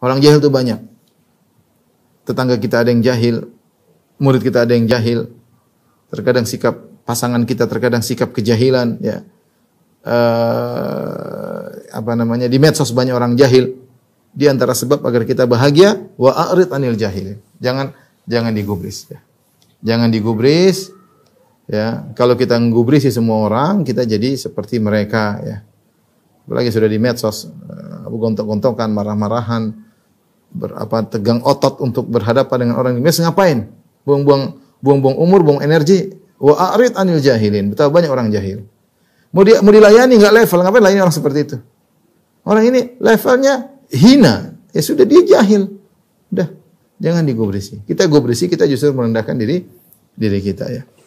Orang jahil itu banyak. Tetangga kita ada yang jahil, murid kita ada yang jahil. Terkadang sikap pasangan kita, terkadang sikap kejahilan, ya. Uh, apa namanya di medsos banyak orang jahil di antara sebab agar kita bahagia wa a'rid anil jahil jangan jangan digubris ya jangan digubris ya kalau kita menggubris semua orang kita jadi seperti mereka ya apalagi sudah di medsos eh, gontok-gontokan marah-marahan berapa tegang otot untuk berhadapan dengan orang ini ngapain? Buang-buang buang-buang umur, buang energi. Wa arid anil jahilin. Betapa banyak orang jahil. Mau dia mau dilayani nggak level, ngapain layani orang seperti itu? Orang ini levelnya hina. Ya sudah dia jahil. Udah, jangan digobrisi. Kita gobrisi, kita justru merendahkan diri diri kita ya.